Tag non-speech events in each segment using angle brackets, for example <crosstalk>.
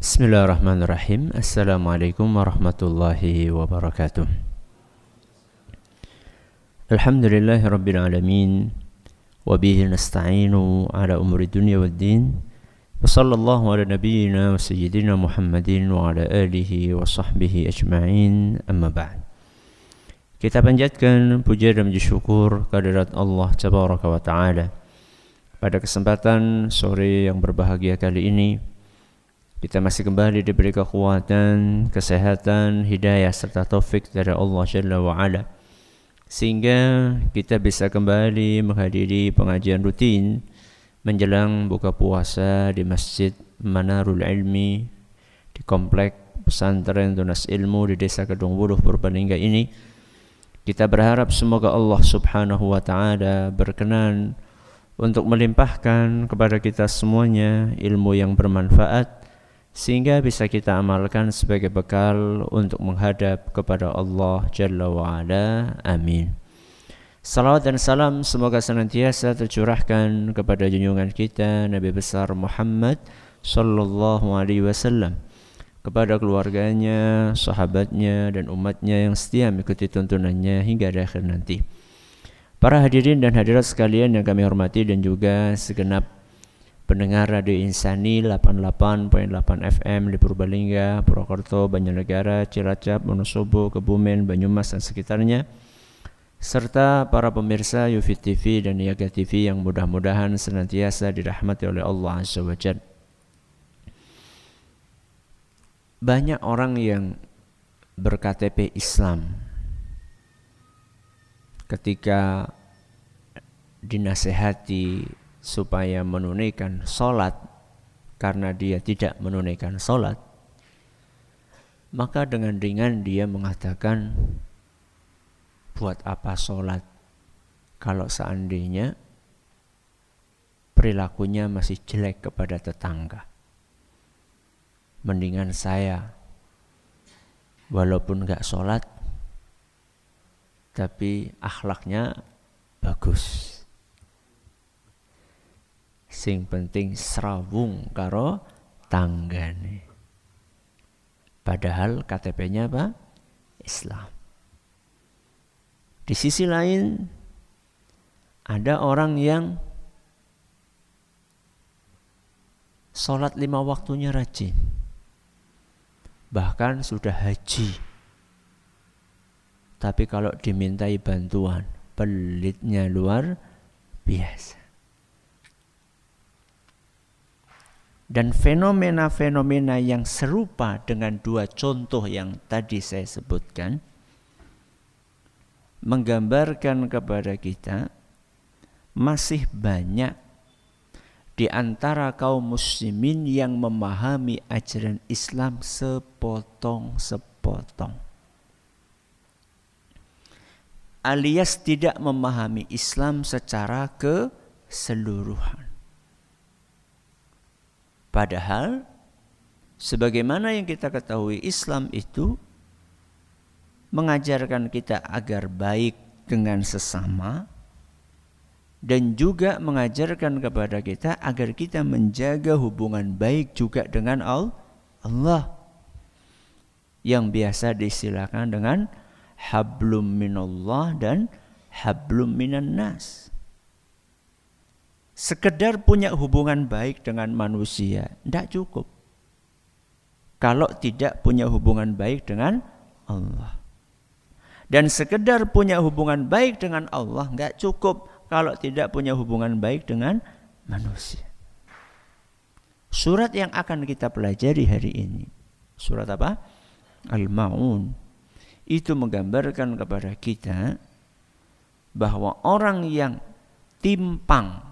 Bismillahirrahmanirrahim. Assalamualaikum warahmatullahi wabarakatuh. Alhamdulillahi rabbil alamin wa bihi nasta'inu ala umuri dunya wad din. Wa sallallahu ala nabiyyina wa sayyidina Muhammadin wa ala alihi wa sahbihi ajma'in. Amma ba'd. Kita panjatkan puja dan puji syukur kehadirat Allah tabaraka wa taala. Pada kesempatan sore yang berbahagia kali ini, kita masih kembali diberi kekuatan, kesehatan, hidayah serta taufik dari Allah Jalla wa Sehingga kita bisa kembali menghadiri pengajian rutin menjelang buka puasa di Masjid Manarul Ilmi di Komplek Pesantren Tunas Ilmu di Desa Kedung Wuluh Purbalingga ini. Kita berharap semoga Allah Subhanahu wa taala berkenan untuk melimpahkan kepada kita semuanya ilmu yang bermanfaat sehingga bisa kita amalkan sebagai bekal untuk menghadap kepada Allah Jalla wa'ala. Amin. Salawat dan salam semoga senantiasa tercurahkan kepada junjungan kita Nabi besar Muhammad sallallahu alaihi wasallam kepada keluarganya, sahabatnya dan umatnya yang setia mengikuti tuntunannya hingga akhir nanti. Para hadirin dan hadirat sekalian yang kami hormati dan juga segenap pendengar Radio Insani 88.8 FM di Purbalingga, Purwokerto, Banyunegara, Cilacap, Wonosobo, Kebumen, Banyumas dan sekitarnya serta para pemirsa Yufi TV dan Niaga TV yang mudah-mudahan senantiasa dirahmati oleh Allah Azza wa Jad. Banyak orang yang berKTP Islam ketika dinasehati supaya menunaikan sholat karena dia tidak menunaikan sholat maka dengan ringan dia mengatakan buat apa sholat kalau seandainya perilakunya masih jelek kepada tetangga mendingan saya walaupun gak sholat tapi akhlaknya bagus sing penting serawung karo tanggane padahal KTP-nya apa Islam di sisi lain ada orang yang sholat lima waktunya rajin bahkan sudah haji tapi kalau dimintai bantuan pelitnya luar biasa dan fenomena-fenomena yang serupa dengan dua contoh yang tadi saya sebutkan menggambarkan kepada kita masih banyak di antara kaum muslimin yang memahami ajaran Islam sepotong-sepotong alias tidak memahami Islam secara keseluruhan Padahal sebagaimana yang kita ketahui Islam itu mengajarkan kita agar baik dengan sesama dan juga mengajarkan kepada kita agar kita menjaga hubungan baik juga dengan Allah yang biasa disilakan dengan hablum minallah dan hablum minan nas sekedar punya hubungan baik dengan manusia tidak cukup kalau tidak punya hubungan baik dengan Allah dan sekedar punya hubungan baik dengan Allah nggak cukup kalau tidak punya hubungan baik dengan manusia. Surat yang akan kita pelajari hari ini, surat apa? Al-Maun. Itu menggambarkan kepada kita bahwa orang yang timpang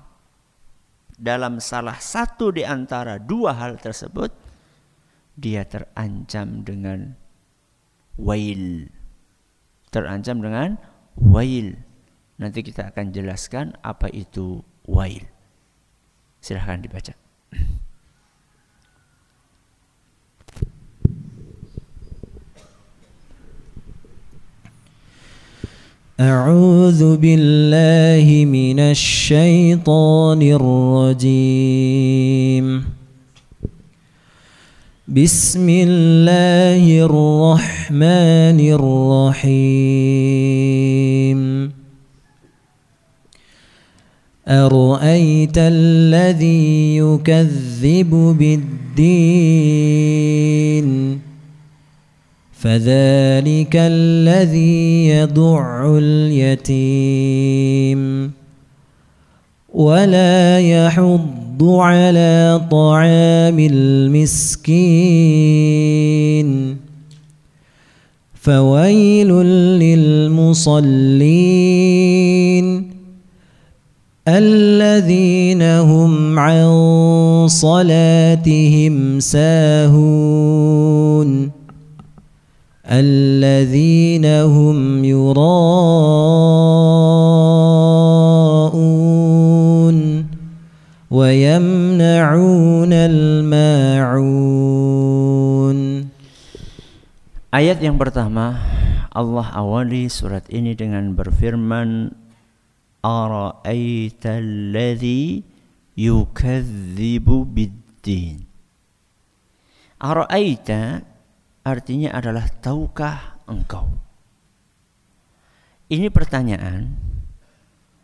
dalam salah satu di antara dua hal tersebut, dia terancam dengan wail. Terancam dengan wail. Nanti kita akan jelaskan apa itu wail. Silahkan dibaca. <clears throat> أعوذ بالله من الشيطان الرجيم بسم الله الرحمن الرحيم أرأيت الذي يكذب بالدين فذلك الذي يضع اليتيم ولا يحض على طعام المسكين فويل للمصلين الذين هم عن صلاتهم ساهون الذين هم يراءون ويمنعون الماعون Ayat yang pertama Allah awali surat ini dengan berfirman أرأيت الذي يكذب بالدين أرأيت artinya adalah tahukah engkau? Ini pertanyaan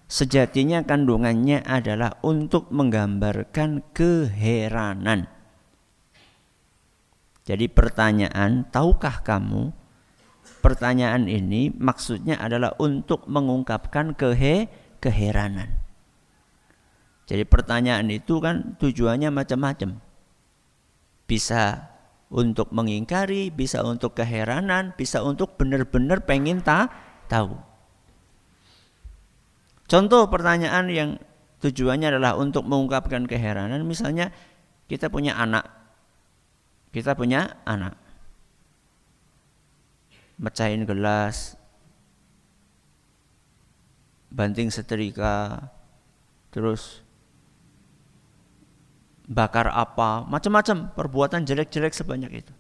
sejatinya kandungannya adalah untuk menggambarkan keheranan. Jadi pertanyaan, tahukah kamu? Pertanyaan ini maksudnya adalah untuk mengungkapkan kehe keheranan. Jadi pertanyaan itu kan tujuannya macam-macam. Bisa untuk mengingkari, bisa untuk keheranan, bisa untuk benar-benar pengen ta tahu. Contoh pertanyaan yang tujuannya adalah untuk mengungkapkan keheranan, misalnya kita punya anak. Kita punya anak. Mecahin gelas, banting setrika, terus bakar apa, macam-macam perbuatan jelek-jelek sebanyak itu.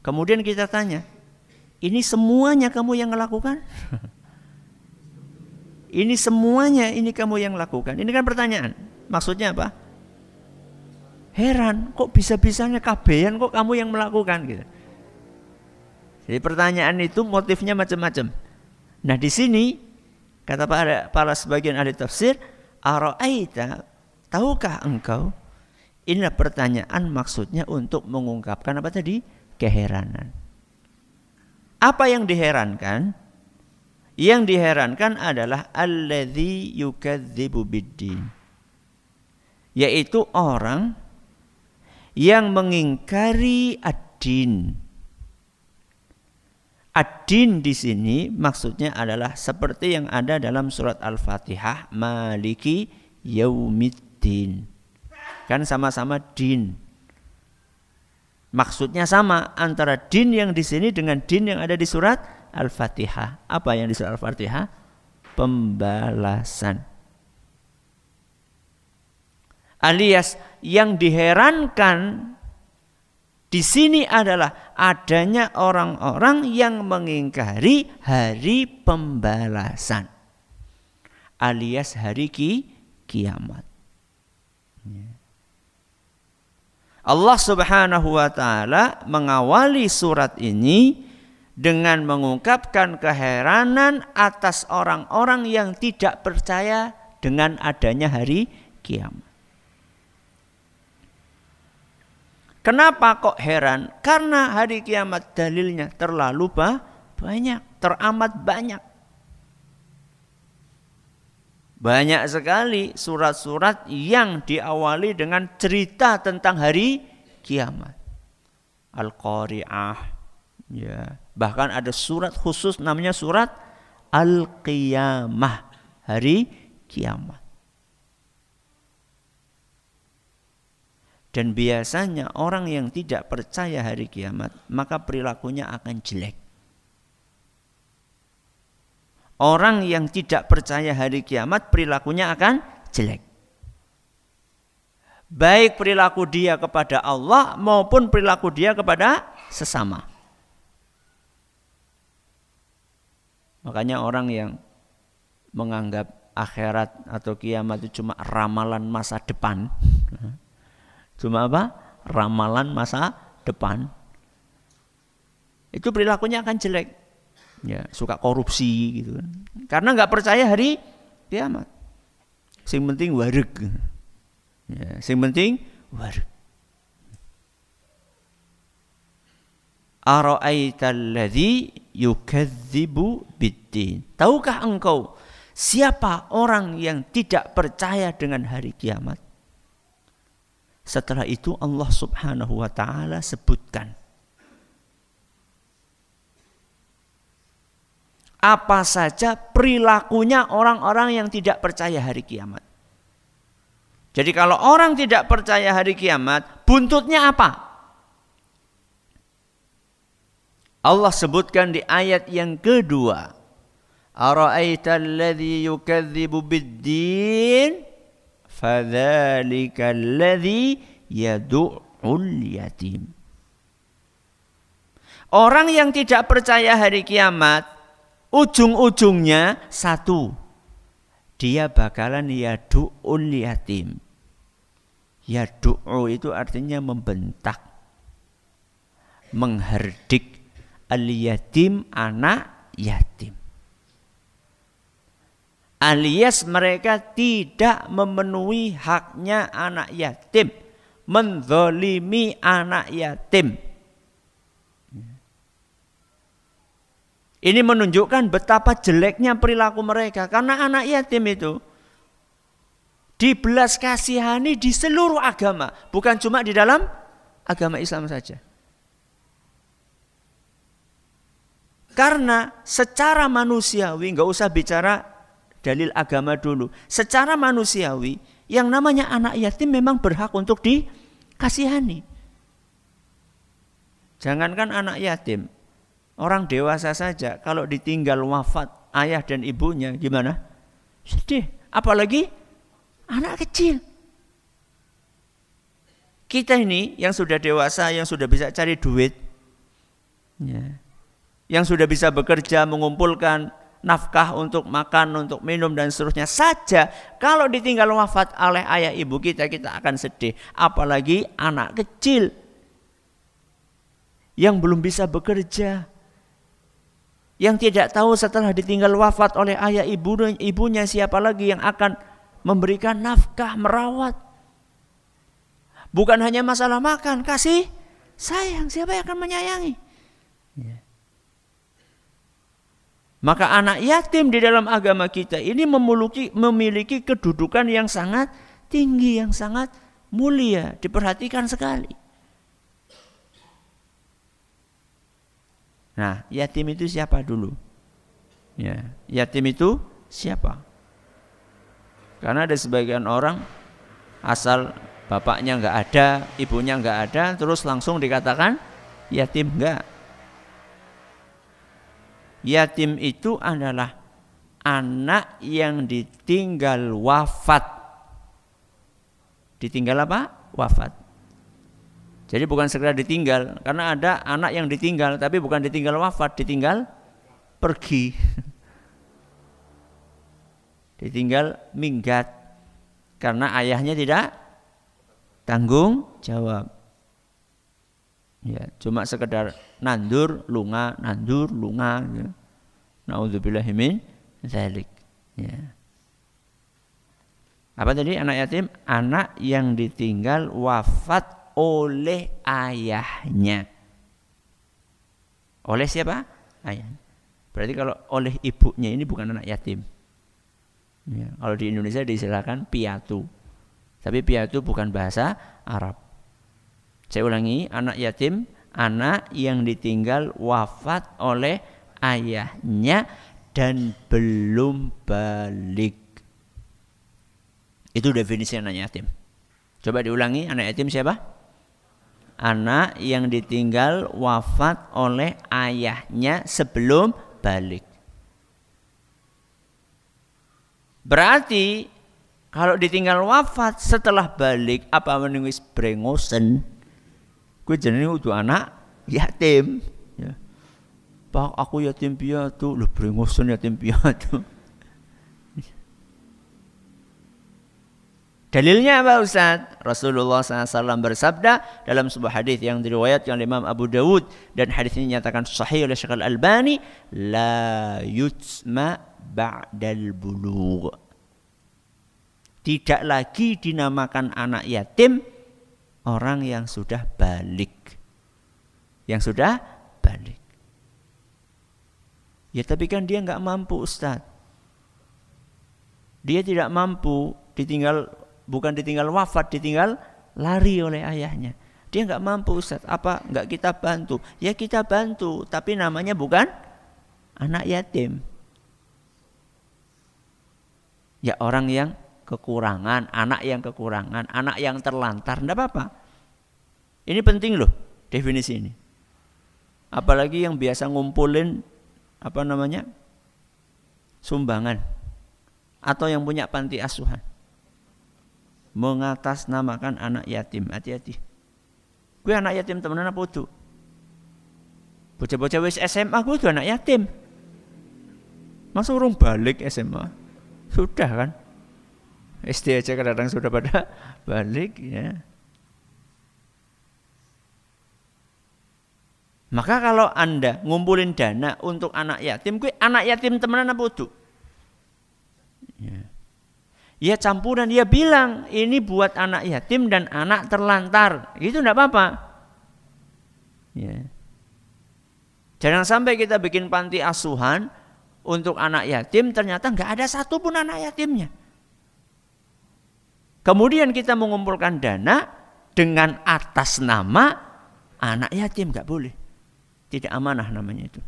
Kemudian kita tanya, ini semuanya kamu yang melakukan <laughs> ini semuanya ini kamu yang lakukan. Ini kan pertanyaan. Maksudnya apa? Heran, kok bisa-bisanya kabehan kok kamu yang melakukan gitu. Jadi pertanyaan itu motifnya macam-macam. Nah di sini kata para, para sebagian ahli tafsir, "Ara'aita, tahukah engkau Inilah pertanyaan maksudnya untuk mengungkapkan apa tadi? Keheranan. Apa yang diherankan? Yang diherankan adalah alladzi yukadzibu biddin. Yaitu orang yang mengingkari ad-din. Ad-din di sini maksudnya adalah seperti yang ada dalam surat Al-Fatihah Maliki Yaumiddin. Kan sama-sama din. Maksudnya sama antara din yang di sini dengan din yang ada di surat Al-Fatihah. Apa yang di surat Al-Fatihah? Pembalasan. Alias yang diherankan di sini adalah adanya orang-orang yang mengingkari hari pembalasan alias hari ki kiamat. Allah Subhanahu wa taala mengawali surat ini dengan mengungkapkan keheranan atas orang-orang yang tidak percaya dengan adanya hari kiamat. Kenapa kok heran? Karena hari kiamat dalilnya terlalu banyak, teramat banyak. Banyak sekali surat-surat yang diawali dengan cerita tentang hari kiamat. Al-Qari'ah. Ya. Bahkan ada surat khusus namanya surat Al-Qiyamah. Hari kiamat. Dan biasanya orang yang tidak percaya hari kiamat, maka perilakunya akan jelek. Orang yang tidak percaya hari kiamat perilakunya akan jelek. Baik perilaku dia kepada Allah maupun perilaku dia kepada sesama. Makanya orang yang menganggap akhirat atau kiamat itu cuma ramalan masa depan. Cuma apa? Ramalan masa depan. Itu perilakunya akan jelek ya suka korupsi gitu kan karena nggak percaya hari kiamat sing penting wareg ya sing penting wareg Ara'aitalladzi yukadzibu bidin. Tahukah engkau siapa orang yang tidak percaya dengan hari kiamat? Setelah itu Allah Subhanahu wa taala sebutkan apa saja perilakunya orang-orang yang tidak percaya hari kiamat. Jadi kalau orang tidak percaya hari kiamat, buntutnya apa? Allah sebutkan di ayat yang kedua. Ara'aita alladhi yukadzibu biddin fadhalika alladhi yadu'ul yatim. Orang yang tidak percaya hari kiamat ujung-ujungnya satu. Dia bakalan yadu'un du'un yatim. Yadu itu artinya membentak. Mengherdik al anak yatim. Alias mereka tidak memenuhi haknya anak yatim. Menzolimi anak yatim Ini menunjukkan betapa jeleknya perilaku mereka karena anak yatim itu dibelas kasihani di seluruh agama, bukan cuma di dalam agama Islam saja. Karena secara manusiawi, nggak usah bicara dalil agama dulu. Secara manusiawi, yang namanya anak yatim memang berhak untuk dikasihani. Jangankan anak yatim, Orang dewasa saja kalau ditinggal wafat ayah dan ibunya gimana? Sedih. Apalagi anak kecil. Kita ini yang sudah dewasa, yang sudah bisa cari duit, ya, yang sudah bisa bekerja, mengumpulkan nafkah untuk makan, untuk minum dan seterusnya saja. Kalau ditinggal wafat oleh ayah ibu kita, kita akan sedih. Apalagi anak kecil yang belum bisa bekerja, yang tidak tahu setelah ditinggal wafat oleh ayah ibunya, ibunya siapa lagi yang akan memberikan nafkah, merawat. Bukan hanya masalah makan, kasih sayang, siapa yang akan menyayangi? Ya. Maka anak yatim di dalam agama kita ini memiliki, memiliki kedudukan yang sangat tinggi, yang sangat mulia, diperhatikan sekali. Nah, yatim itu siapa dulu? Ya, yatim itu siapa? Karena ada sebagian orang asal bapaknya nggak ada, ibunya nggak ada, terus langsung dikatakan yatim enggak. Yatim itu adalah anak yang ditinggal wafat. Ditinggal apa? Wafat jadi bukan sekedar ditinggal, karena ada anak yang ditinggal, tapi bukan ditinggal wafat, ditinggal pergi. <laughs> ditinggal minggat karena ayahnya tidak tanggung jawab. Ya, cuma sekedar nandur lunga, nandur lunga. Ya. Nauzubillahimin zalik. Ya. Apa tadi anak yatim? Anak yang ditinggal wafat oleh ayahnya. Oleh siapa? Ayah. Berarti kalau oleh ibunya ini bukan anak yatim. Ya, kalau di Indonesia disilakan piatu. Tapi piatu bukan bahasa Arab. Saya ulangi, anak yatim, anak yang ditinggal wafat oleh ayahnya dan belum balik. Itu definisi anak yatim. Coba diulangi, anak yatim siapa? anak yang ditinggal wafat oleh ayahnya sebelum balik. Berarti kalau ditinggal wafat setelah balik apa menunggu brengosen? Gue jadi udah anak yatim. Ya. Pak aku yatim piatu, lu brengosen yatim piatu. Dalilnya apa Ustaz? Rasulullah SAW bersabda dalam sebuah hadis yang diriwayatkan oleh Imam Abu Dawud dan hadis ini dinyatakan sahih oleh Syekh Al-Albani, la yutsma ba'dal bulugh. Tidak lagi dinamakan anak yatim orang yang sudah balik. Yang sudah balik. Ya tapi kan dia nggak mampu Ustaz. Dia tidak mampu ditinggal bukan ditinggal wafat, ditinggal lari oleh ayahnya. Dia nggak mampu Ustaz, apa nggak kita bantu? Ya kita bantu, tapi namanya bukan anak yatim. Ya orang yang kekurangan, anak yang kekurangan, anak yang terlantar, enggak apa-apa. Ini penting loh definisi ini. Apalagi yang biasa ngumpulin apa namanya? sumbangan atau yang punya panti asuhan mengatasnamakan anak yatim. Hati-hati. Gue anak yatim temenan apa tuh? Bocah-bocah wis SMA gue tuh anak yatim. masuk urung balik SMA? Sudah kan? SD aja kadang, sudah pada <laughs> balik ya. Maka kalau Anda ngumpulin dana untuk anak yatim, gue anak yatim temenan apa tuh? Ya. Ya campuran dia bilang ini buat anak yatim dan anak terlantar. Itu tidak apa-apa. Ya. Jangan sampai kita bikin panti asuhan untuk anak yatim ternyata nggak ada satupun anak yatimnya. Kemudian kita mengumpulkan dana dengan atas nama anak yatim nggak boleh. Tidak amanah namanya itu.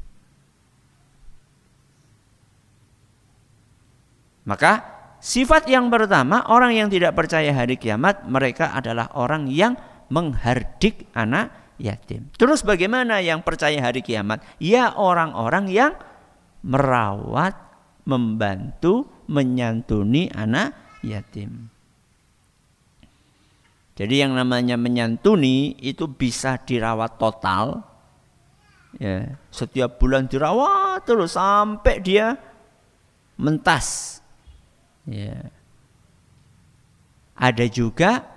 Maka Sifat yang pertama, orang yang tidak percaya hari kiamat, mereka adalah orang yang menghardik anak yatim. Terus bagaimana yang percaya hari kiamat? Ya orang-orang yang merawat, membantu, menyantuni anak yatim. Jadi yang namanya menyantuni itu bisa dirawat total. Ya, setiap bulan dirawat terus sampai dia mentas Ya. Ada juga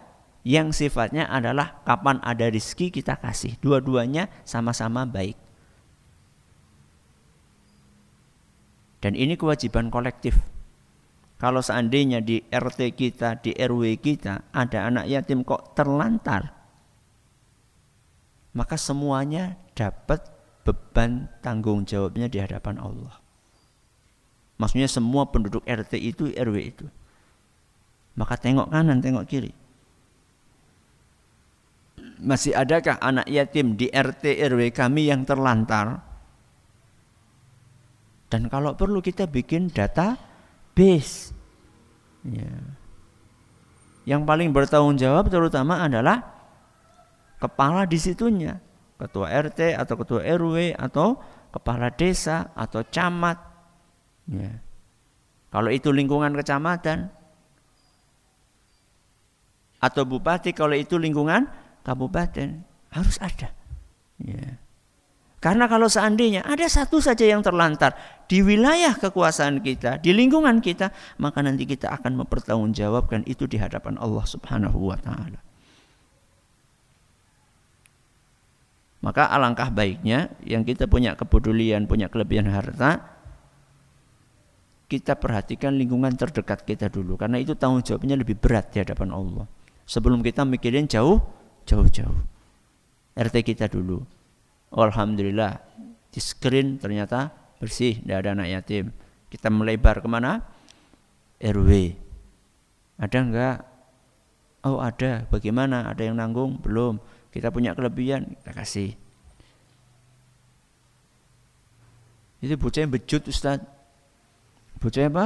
yang sifatnya adalah kapan ada rizki kita kasih. Dua-duanya sama-sama baik. Dan ini kewajiban kolektif. Kalau seandainya di RT kita, di RW kita ada anak yatim kok terlantar, maka semuanya dapat beban tanggung jawabnya di hadapan Allah. Maksudnya semua penduduk RT itu RW itu. Maka tengok kanan, tengok kiri. Masih adakah anak yatim di RT RW kami yang terlantar? Dan kalau perlu kita bikin data base. Ya. Yang paling bertanggung jawab terutama adalah kepala disitunya, ketua RT atau ketua RW atau kepala desa atau camat Ya. Kalau itu lingkungan kecamatan atau bupati, kalau itu lingkungan kabupaten harus ada. Ya. Karena kalau seandainya ada satu saja yang terlantar di wilayah kekuasaan kita, di lingkungan kita, maka nanti kita akan mempertanggungjawabkan itu di hadapan Allah Subhanahu wa taala. Maka alangkah baiknya yang kita punya kepedulian, punya kelebihan harta, kita perhatikan lingkungan terdekat kita dulu karena itu tanggung jawabnya lebih berat di hadapan Allah. Sebelum kita mikirin jauh, jauh-jauh. RT kita dulu. Alhamdulillah di screen ternyata bersih, tidak ada anak yatim. Kita melebar kemana? RW. Ada enggak? Oh ada. Bagaimana? Ada yang nanggung? Belum. Kita punya kelebihan, kita kasih. Itu bocah yang bejut Ustaz Bocah apa?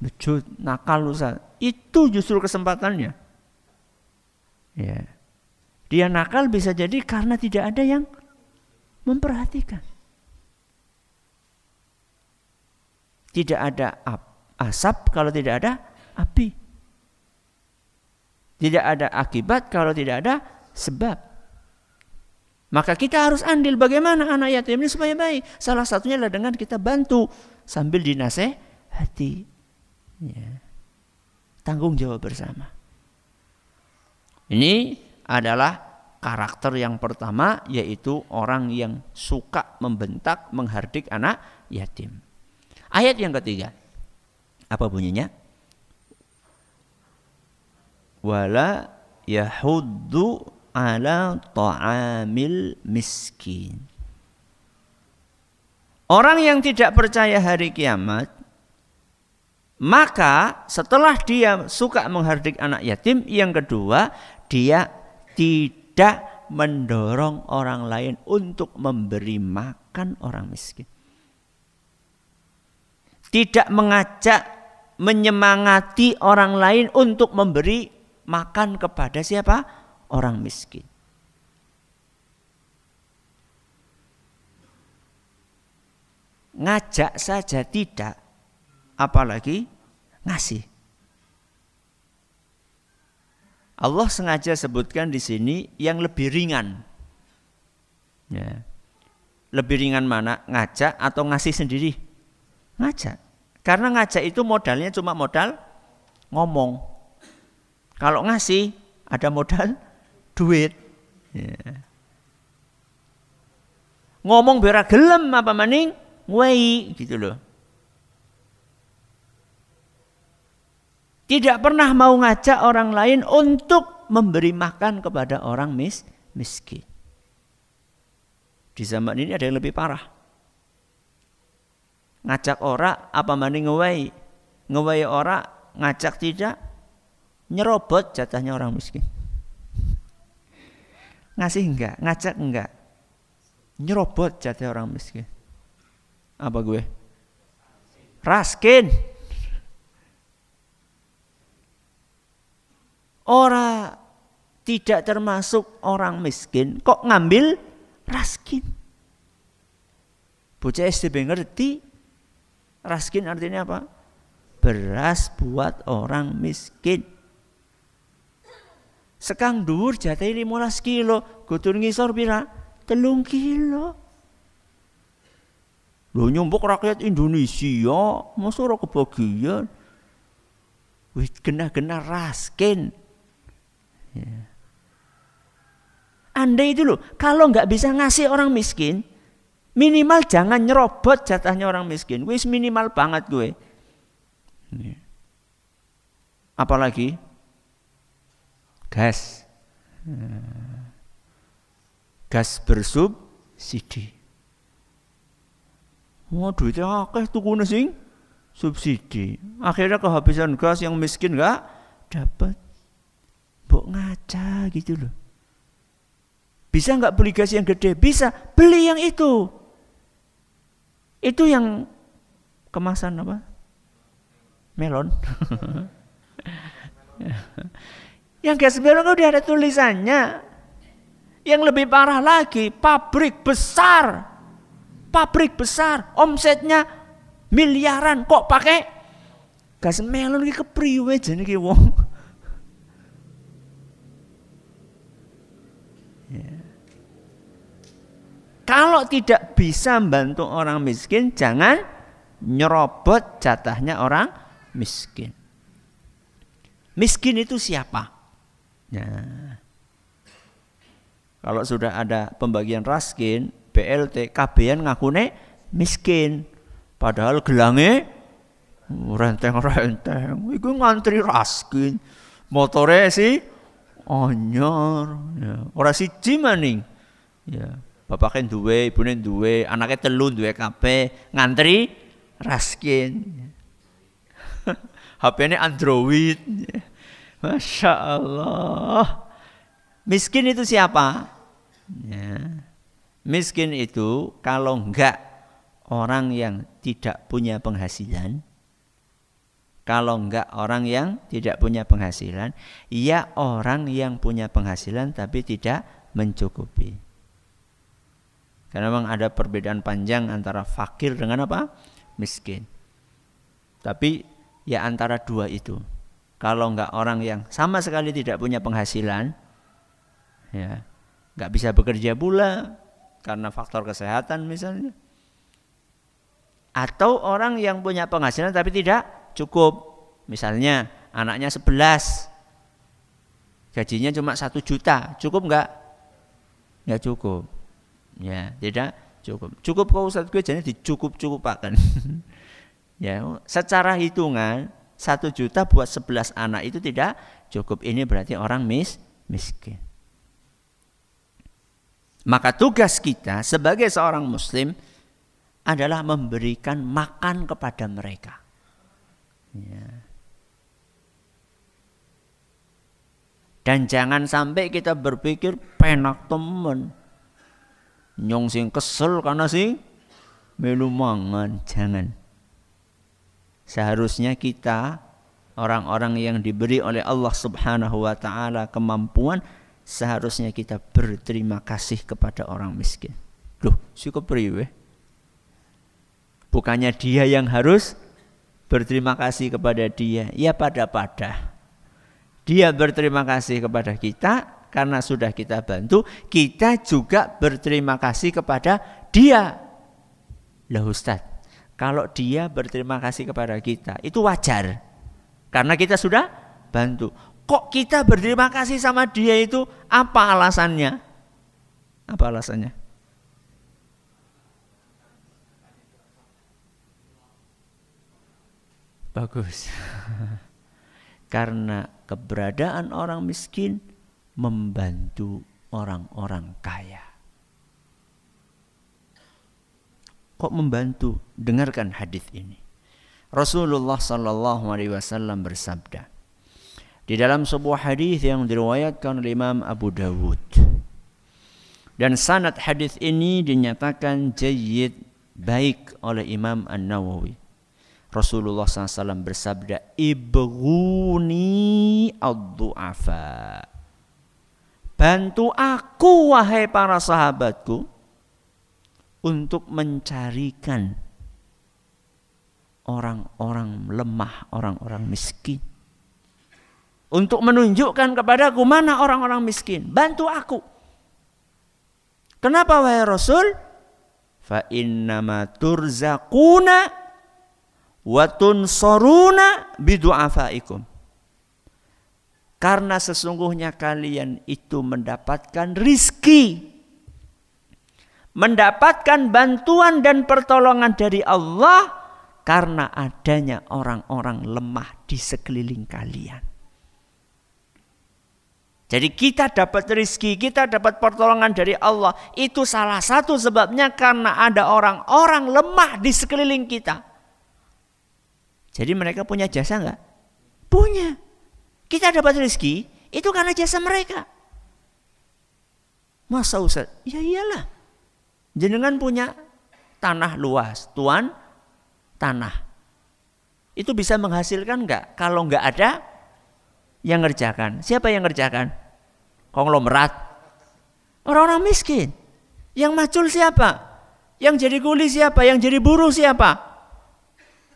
Bejut, nakal, saat Itu justru kesempatannya. Ya. Dia nakal bisa jadi karena tidak ada yang memperhatikan. Tidak ada asap kalau tidak ada api. Tidak ada akibat kalau tidak ada sebab. Maka kita harus andil bagaimana anak yatim ini supaya baik. Salah satunya adalah dengan kita bantu sambil dinaseh, hati. Ya. Tanggung jawab bersama. Ini adalah karakter yang pertama yaitu orang yang suka membentak, menghardik anak yatim. Ayat yang ketiga. Apa bunyinya? Wala yahuddu ala ta'amil miskin. Orang yang tidak percaya hari kiamat maka setelah dia suka menghardik anak yatim, yang kedua dia tidak mendorong orang lain untuk memberi makan orang miskin. Tidak mengajak menyemangati orang lain untuk memberi makan kepada siapa? Orang miskin. Ngajak saja tidak, apalagi ngasih. Allah sengaja sebutkan di sini yang lebih ringan. Ya. Lebih ringan mana? Ngajak atau ngasih sendiri? Ngajak. Karena ngajak itu modalnya cuma modal ngomong. Kalau ngasih ada modal duit. Ya. Ngomong bera gelem apa maning? Ngwei gitu loh. Tidak pernah mau ngajak orang lain untuk memberi makan kepada orang mis miskin. Di zaman ini ada yang lebih parah. Ngajak orang apa mani ngewai. Ngewai orang ngajak tidak nyerobot jatahnya orang miskin. <laughs> Ngasih enggak, ngajak enggak. Nyerobot jatah orang miskin. Apa gue? Raskin. Ora tidak termasuk orang miskin kok ngambil raskin. Bocah SDB ngerti raskin artinya apa? Beras buat orang miskin. Sekang jatah jatai 15 kilo, kutur ngisor pira? Telung kilo. Lo nyumbuk rakyat Indonesia, masuk ke bagian Wih, genah-genah raskin. Ya. Andai itu loh, kalau nggak bisa ngasih orang miskin, minimal jangan nyerobot jatahnya orang miskin. Wis minimal banget gue. Apalagi gas. Eh. Gas bersubsidi. Waduh, duitnya akeh tuku sing subsidi. Akhirnya kehabisan gas yang miskin nggak dapat bok ngaca gitu loh. Bisa nggak beli gas yang gede? Bisa, beli yang itu. Itu yang kemasan apa? Melon. <laughs> yang gas melon kan udah ada tulisannya. Yang lebih parah lagi, pabrik besar. Pabrik besar, omsetnya miliaran kok pakai gas melon iki kepriwe jenenge wong. Kalau tidak bisa membantu orang miskin, jangan nyerobot jatahnya orang miskin. Miskin itu siapa? Ya. kalau sudah ada pembagian raskin, BLT, KBN ngakune miskin. Padahal gelangnya renteng-renteng. itu ngantri raskin. Motornya sih onyor. Ya. orang si maning. Ya bapaknya duwe, ibunya duwe, anaknya telur duwe kape, ngantri raskin. hp <laughs> ini Android. Masya Allah. Miskin itu siapa? Ya. Miskin itu kalau enggak orang yang tidak punya penghasilan, kalau enggak orang yang tidak punya penghasilan, ya orang yang punya penghasilan tapi tidak mencukupi. Karena memang ada perbedaan panjang antara fakir dengan apa? miskin. Tapi ya antara dua itu. Kalau enggak orang yang sama sekali tidak punya penghasilan, ya enggak bisa bekerja pula karena faktor kesehatan misalnya. Atau orang yang punya penghasilan tapi tidak cukup. Misalnya anaknya sebelas, gajinya cuma satu juta, cukup enggak? Nggak cukup ya tidak cukup cukup kok ustadz gue jadi dicukup cukupakan <laughs> ya secara hitungan satu juta buat sebelas anak itu tidak cukup ini berarti orang mis miskin maka tugas kita sebagai seorang muslim adalah memberikan makan kepada mereka ya. dan jangan sampai kita berpikir penak temen Nyong sing kesel karena si melu mangan, jangan. Seharusnya kita orang-orang yang diberi oleh Allah Subhanahu wa taala kemampuan seharusnya kita berterima kasih kepada orang miskin. Loh, si kepriwe? Bukannya dia yang harus berterima kasih kepada dia. Ya pada-pada. Dia berterima kasih kepada kita, karena sudah kita bantu, kita juga berterima kasih kepada dia. Lah Ustaz, kalau dia berterima kasih kepada kita, itu wajar. Karena kita sudah bantu. Kok kita berterima kasih sama dia itu apa alasannya? Apa alasannya? Bagus. <laughs> Karena keberadaan orang miskin membantu orang-orang kaya. Kok membantu? Dengarkan hadis ini. Rasulullah Shallallahu Alaihi Wasallam bersabda di dalam sebuah hadis yang diriwayatkan oleh Imam Abu Dawud dan sanad hadis ini dinyatakan jayyid baik oleh Imam An Nawawi. Rasulullah SAW bersabda, Ibghuni ad-du'afa. Bantu aku wahai para sahabatku untuk mencarikan orang-orang lemah, orang-orang miskin. Untuk menunjukkan kepadaku mana orang-orang miskin, bantu aku. Kenapa wahai Rasul? Fa innama turzaquna wa bidu'afaikum. Karena sesungguhnya kalian itu mendapatkan rizki. Mendapatkan bantuan dan pertolongan dari Allah karena adanya orang-orang lemah di sekeliling kalian. Jadi kita dapat rizki, kita dapat pertolongan dari Allah. Itu salah satu sebabnya karena ada orang-orang lemah di sekeliling kita. Jadi mereka punya jasa enggak Punya. Kita dapat rezeki itu karena jasa mereka. Masa Ustaz? Ya iyalah. Jenengan punya tanah luas, tuan tanah. Itu bisa menghasilkan enggak? Kalau enggak ada yang ngerjakan. Siapa yang ngerjakan? Konglomerat. Orang-orang miskin. Yang macul siapa? Yang jadi kuli siapa? Yang jadi buruh siapa?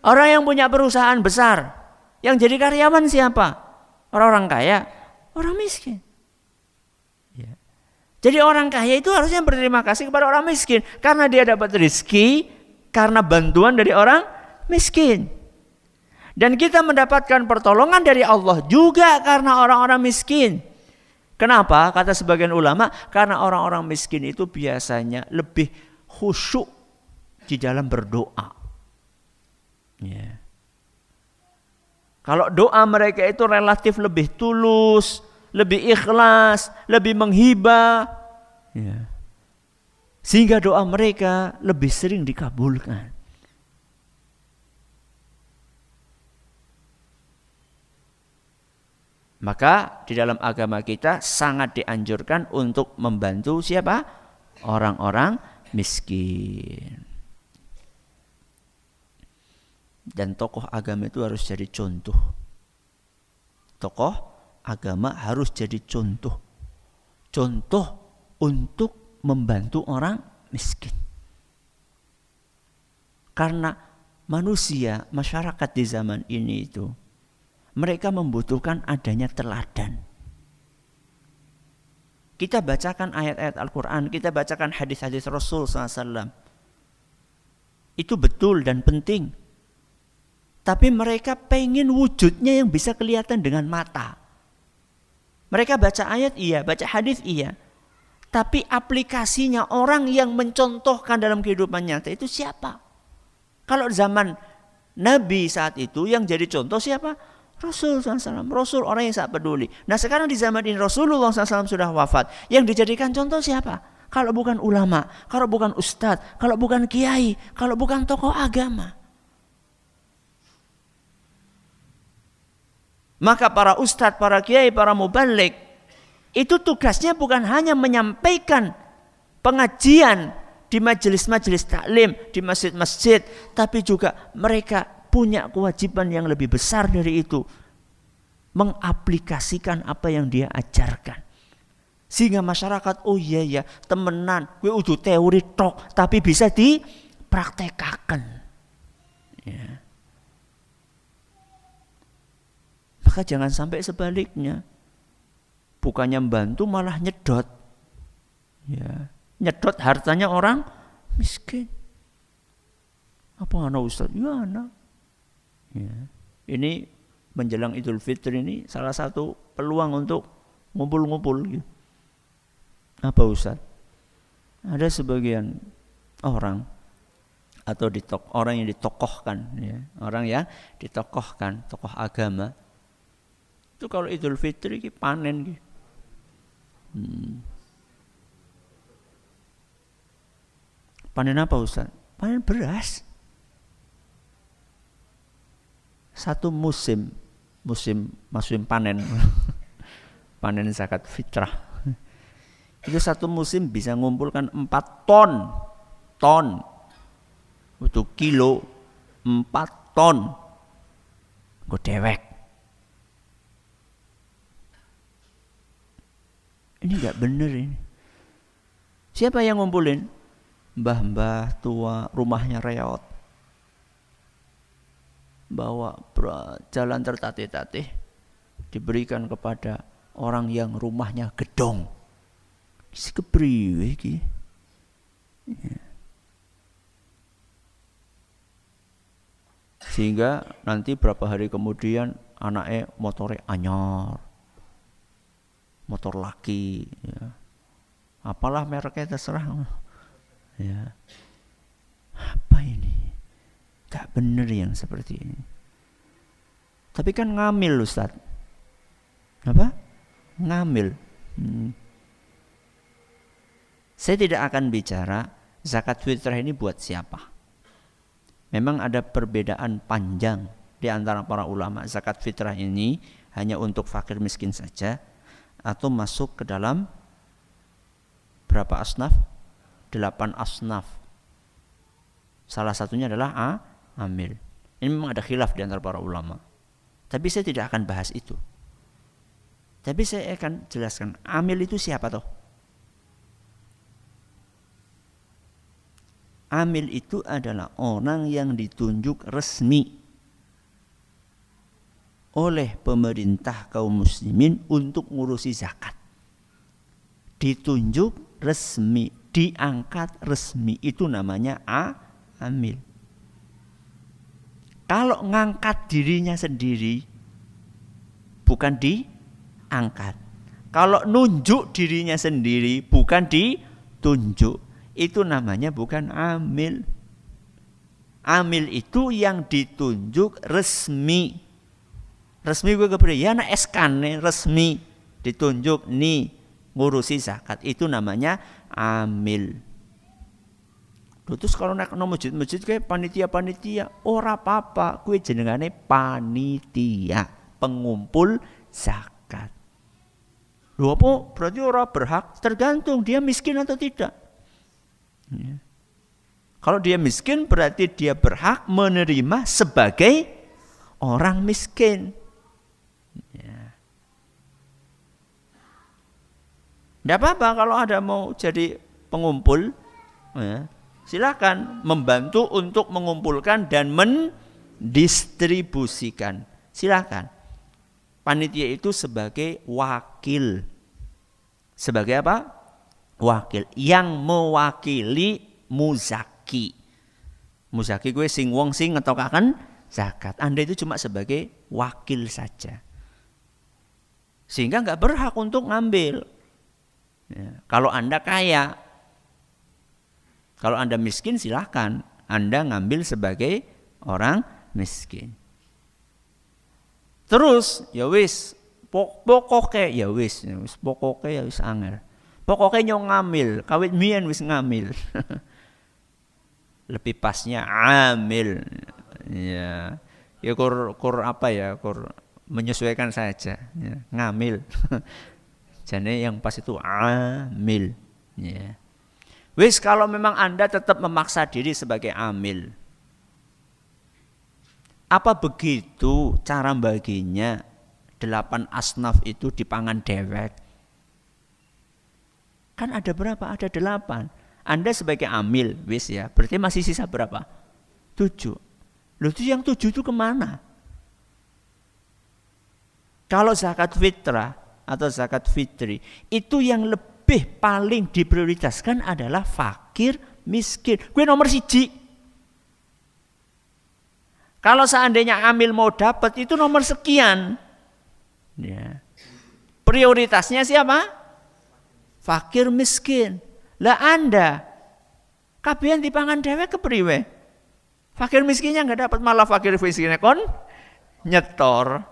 Orang yang punya perusahaan besar. Yang jadi karyawan siapa? orang-orang kaya, orang miskin. Ya. Jadi orang kaya itu harusnya berterima kasih kepada orang miskin karena dia dapat rezeki karena bantuan dari orang miskin. Dan kita mendapatkan pertolongan dari Allah juga karena orang-orang miskin. Kenapa? Kata sebagian ulama, karena orang-orang miskin itu biasanya lebih khusyuk di dalam berdoa. Yeah. Kalau doa mereka itu relatif lebih tulus, lebih ikhlas, lebih menghibah. Ya. Sehingga doa mereka lebih sering dikabulkan. Maka di dalam agama kita sangat dianjurkan untuk membantu siapa? Orang-orang miskin dan tokoh agama itu harus jadi contoh. Tokoh agama harus jadi contoh. Contoh untuk membantu orang miskin. Karena manusia, masyarakat di zaman ini itu mereka membutuhkan adanya teladan. Kita bacakan ayat-ayat Al-Quran, kita bacakan hadis-hadis Rasul SAW. Itu betul dan penting tapi mereka pengen wujudnya yang bisa kelihatan dengan mata. Mereka baca ayat iya, baca hadis iya. Tapi aplikasinya orang yang mencontohkan dalam kehidupan nyata itu siapa? Kalau zaman Nabi saat itu yang jadi contoh siapa? Rasul SAW, Rasul orang yang sangat peduli. Nah sekarang di zaman ini Rasulullah SAW sudah wafat. Yang dijadikan contoh siapa? Kalau bukan ulama, kalau bukan ustadz, kalau bukan kiai, kalau bukan tokoh agama. Maka para ustadz, para kiai, para mubalik itu tugasnya bukan hanya menyampaikan pengajian di majelis-majelis taklim, di masjid-masjid, tapi juga mereka punya kewajiban yang lebih besar dari itu. Mengaplikasikan apa yang dia ajarkan. Sehingga masyarakat, oh iya ya, temenan, gue udah teori tok, tapi bisa dipraktekkan. Ya. Maka jangan sampai sebaliknya. Bukannya membantu malah nyedot. Ya, nyedot hartanya orang miskin. Apa anak Ustaz? Ya anak. Ya. Ini menjelang Idul Fitri ini salah satu peluang untuk ngumpul-ngumpul. Gitu. Apa Ustaz? Ada sebagian orang atau ditok, orang yang ditokohkan, ya. orang yang ditokohkan, tokoh agama, itu kalau Idul Fitri ini panen ini. Hmm. Panen apa Ustaz? Panen beras. Satu musim, musim musim panen. <laughs> panen zakat fitrah. Itu satu musim bisa ngumpulkan 4 ton. Ton. untuk kilo 4 ton. Gue dewek. Ini nggak bener ini. Siapa yang ngumpulin? Mbah-mbah tua rumahnya reot. Bawa jalan tertatih-tatih diberikan kepada orang yang rumahnya gedong. Si iki. Iya. Sehingga nanti berapa hari kemudian anaknya motornya anyar motor laki ya. apalah mereknya terserah ya apa ini gak bener yang seperti ini tapi kan ngamil Ustaz apa ngamil hmm. saya tidak akan bicara zakat fitrah ini buat siapa memang ada perbedaan panjang di antara para ulama zakat fitrah ini hanya untuk fakir miskin saja atau masuk ke dalam berapa asnaf? delapan asnaf. Salah satunya adalah A, amil. Ini memang ada khilaf di antara para ulama. Tapi saya tidak akan bahas itu. Tapi saya akan jelaskan amil itu siapa toh? Amil itu adalah orang yang ditunjuk resmi oleh pemerintah kaum muslimin untuk ngurusi zakat. Ditunjuk resmi, diangkat resmi itu namanya a amil. Kalau ngangkat dirinya sendiri bukan diangkat. Kalau nunjuk dirinya sendiri bukan ditunjuk. Itu namanya bukan amil. Amil itu yang ditunjuk resmi Resmi gue ke ya na eskan nih resmi ditunjuk nih ngurusi zakat itu namanya amil. terus kalau naik nomor masjid-masjid kayak panitia-panitia, ora apa-apa, gue jenengane panitia, pengumpul zakat. Lu apa? Berarti orang berhak, tergantung dia miskin atau tidak. Ya. Kalau dia miskin berarti dia berhak menerima sebagai orang miskin. Ya. Tidak apa-apa kalau ada mau jadi pengumpul, ya, silakan membantu untuk mengumpulkan dan mendistribusikan. Silakan. Panitia itu sebagai wakil. Sebagai apa? Wakil yang mewakili muzaki. Muzaki gue sing wong sing ngetokakan zakat. Anda itu cuma sebagai wakil saja sehingga nggak berhak untuk ngambil. Ya. Kalau anda kaya, kalau anda miskin silahkan anda ngambil sebagai orang miskin. Terus ya wis pokoknya ya wis ya wis pokoknya ya wis angel. pokoknya nyong ngambil, kawit mien wis ngambil <laughs> Lebih pasnya amil. Ya. Ya kur kur apa ya kur menyesuaikan saja ya. ngamil <laughs> jadi yang pas itu amil ya wis kalau memang anda tetap memaksa diri sebagai amil apa begitu cara baginya delapan asnaf itu dipangan dewek kan ada berapa ada delapan anda sebagai amil wis ya berarti masih sisa berapa tujuh Lalu yang tujuh itu kemana? Kalau zakat fitrah atau zakat fitri itu yang lebih paling diprioritaskan adalah fakir, miskin. Gue nomor siji. Kalau seandainya amil mau dapat itu nomor sekian. Ya. Prioritasnya siapa? Fakir miskin. Lah Anda kabehan dipangan dewe kepriwe? Fakir miskinnya nggak dapat malah fakir miskinnya kon nyetor.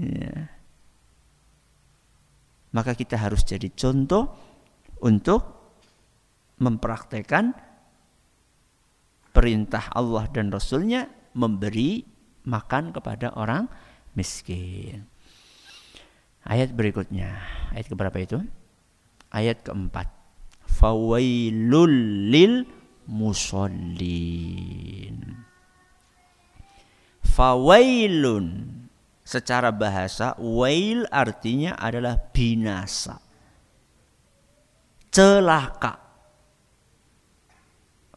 Ya maka kita harus jadi contoh untuk mempraktekkan perintah Allah dan Rasulnya memberi makan kepada orang miskin. Ayat berikutnya, ayat keberapa itu? Ayat keempat. Fawailul lil musallin. Fawailun secara bahasa wail artinya adalah binasa. Celaka.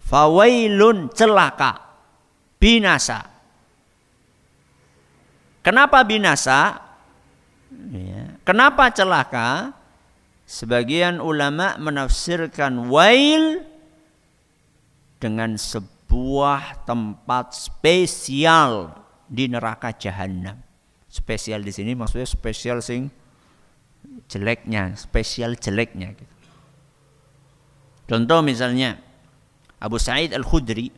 Fawailun celaka. Binasa. Kenapa binasa? Ya. Kenapa celaka? Sebagian ulama menafsirkan wail dengan sebuah tempat spesial di neraka jahanam spesial di sini maksudnya spesial sing jeleknya, spesial jeleknya gitu. Contoh misalnya Abu Sa'id Al-Khudri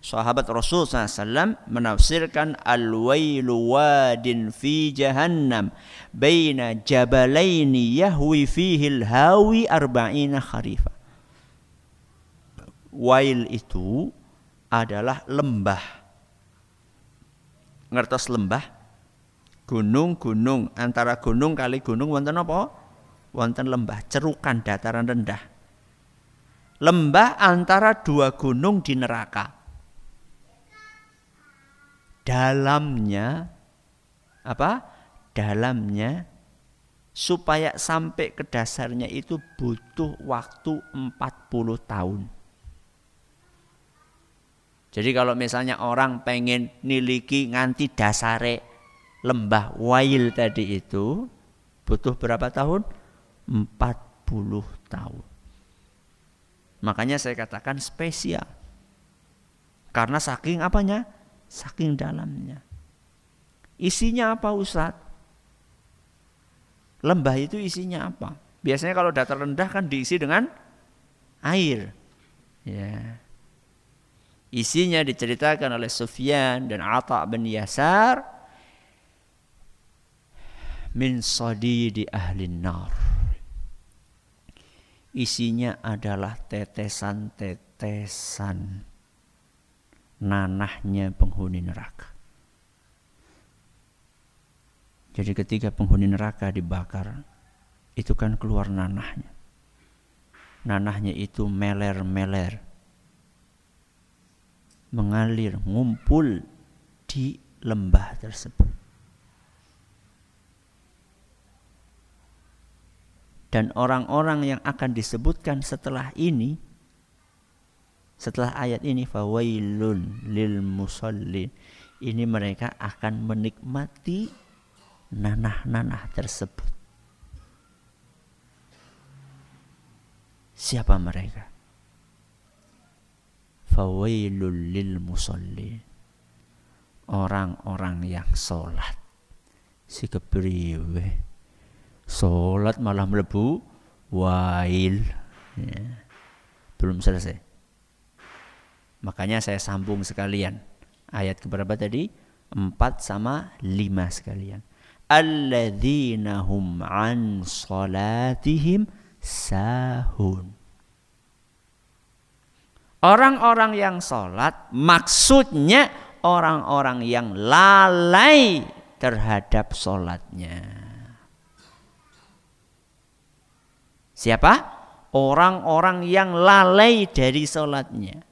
sahabat Rasul SAW menafsirkan al-wailu wadin fi jahannam baina jabalaini yahwi fihi al-hawi arba'ina kharifa wail itu adalah lembah ngertos lembah gunung-gunung antara gunung kali gunung wonten apa? Wonten lembah cerukan dataran rendah. Lembah antara dua gunung di neraka. Dalamnya apa? Dalamnya supaya sampai ke dasarnya itu butuh waktu 40 tahun. Jadi kalau misalnya orang pengen niliki nganti dasare lembah Wail tadi itu butuh berapa tahun? 40 tahun. Makanya saya katakan spesial. Karena saking apanya? Saking dalamnya. Isinya apa Ustaz? Lembah itu isinya apa? Biasanya kalau datar rendah kan diisi dengan air. Ya. Isinya diceritakan oleh Sufyan dan Atta bin Yasar min sadidi ahli nar. Isinya adalah tetesan-tetesan nanahnya penghuni neraka. Jadi ketika penghuni neraka dibakar, itu kan keluar nanahnya. Nanahnya itu meler-meler. Mengalir, ngumpul di lembah tersebut. dan orang-orang yang akan disebutkan setelah ini setelah ayat ini fawailun lil musallin ini mereka akan menikmati nanah-nanah tersebut siapa mereka fawailul lil musallin orang-orang yang sholat si kepriwe Sholat malah melebu wail. Ya. Belum selesai. Makanya saya sambung sekalian. Ayat keberapa tadi? 4 sama 5 sekalian. Alladzina an salatihim sahun. Orang-orang yang sholat maksudnya orang-orang yang lalai terhadap sholatnya. Siapa? Orang-orang yang lalai dari sholatnya.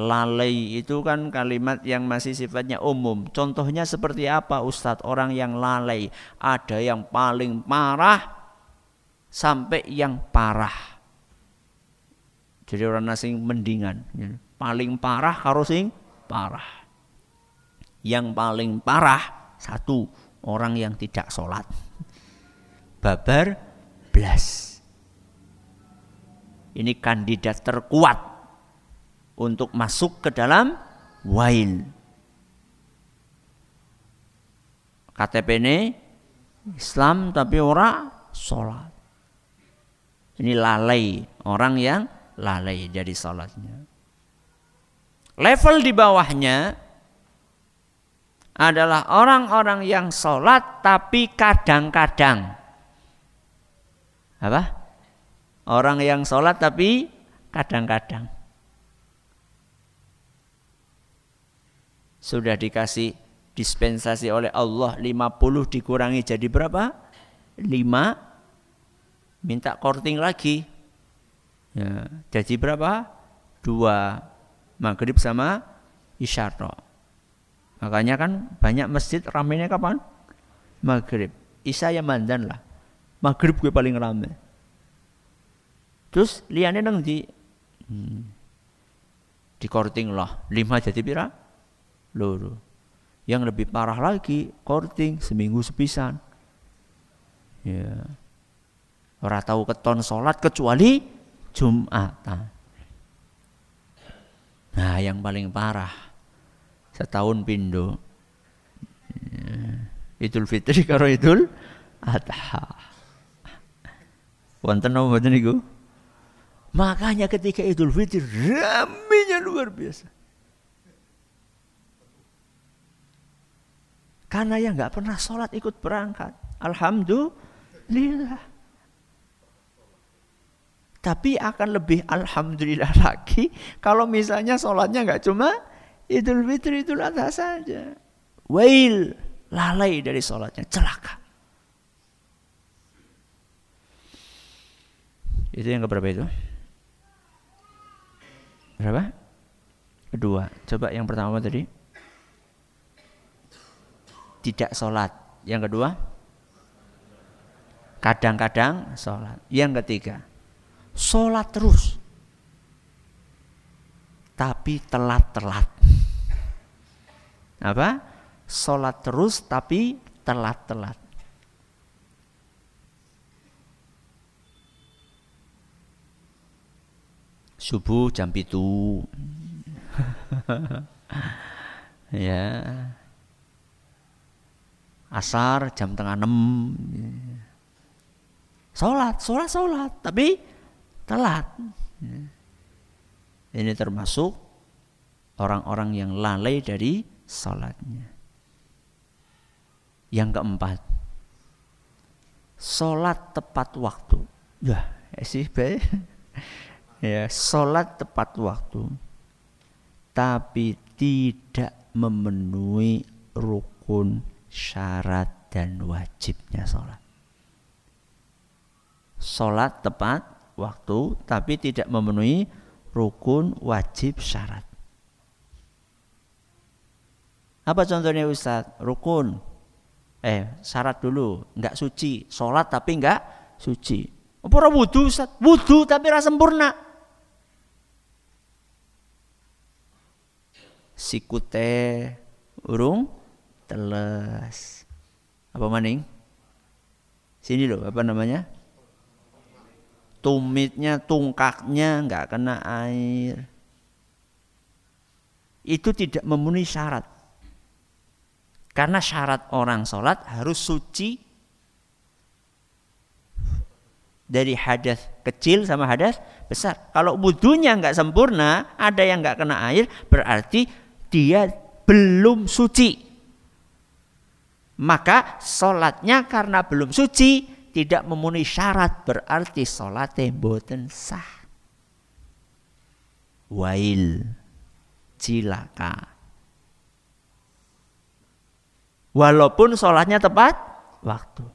Lalai itu kan kalimat yang masih sifatnya umum. Contohnya seperti apa Ustadz? Orang yang lalai. Ada yang paling parah sampai yang parah. Jadi orang asing mendingan. Paling parah harus sing parah. Yang paling parah satu orang yang tidak sholat babar belas. Ini kandidat terkuat untuk masuk ke dalam wail. KTP ini Islam tapi ora sholat. Ini lalai, orang yang lalai dari sholatnya. Level di bawahnya adalah orang-orang yang sholat tapi kadang-kadang apa? Orang yang sholat tapi kadang-kadang sudah dikasih dispensasi oleh Allah 50 dikurangi jadi berapa? 5 minta korting lagi ya, jadi berapa? 2 maghrib sama isyara makanya kan banyak masjid ramainya kapan? maghrib isya ya mandan lah Maghrib gue paling rame. Terus liane nang di hmm, di korting lah lima jadi pira loro. Yang lebih parah lagi korting seminggu sepisan. Ya. Ora tahu keton salat kecuali Jumatan. Nah, yang paling parah setahun pindo. Yeah. Idul Fitri karo Idul Adha. Wonten napa mboten niku? Makanya ketika Idul Fitri ramenya luar biasa. Karena yang nggak pernah sholat ikut berangkat. Alhamdulillah. Tapi akan lebih alhamdulillah <laughs> lagi kalau misalnya sholatnya nggak cuma Idul Fitri itu Adha saja. Wail lalai dari sholatnya celaka. Itu yang keberapa itu? Berapa? Dua. Coba yang pertama tadi. Tidak sholat. Yang kedua? Kadang-kadang sholat. Yang ketiga? Sholat terus. Tapi telat-telat. Apa? Sholat terus tapi telat-telat. subuh jam itu <laughs> ya asar jam tengah enam sholat sholat sholat tapi telat ini termasuk orang-orang yang lalai dari sholatnya yang keempat sholat tepat waktu ya sih ya, sholat tepat waktu, tapi tidak memenuhi rukun syarat dan wajibnya sholat. Sholat tepat waktu, tapi tidak memenuhi rukun wajib syarat. Apa contohnya Ustadz? Rukun. Eh, syarat dulu. Enggak suci. Sholat tapi enggak suci. Apa wudhu Ustadz? Wudhu tapi rasa sempurna. siku teh urung teles apa maning sini loh apa namanya tumitnya tungkaknya nggak kena air itu tidak memenuhi syarat karena syarat orang sholat harus suci dari hadas kecil sama hadas besar. Kalau wudhunya nggak sempurna, ada yang nggak kena air, berarti dia belum suci. Maka sholatnya karena belum suci tidak memenuhi syarat berarti sholat boten sah. Wail, cilaka. Walaupun sholatnya tepat waktu.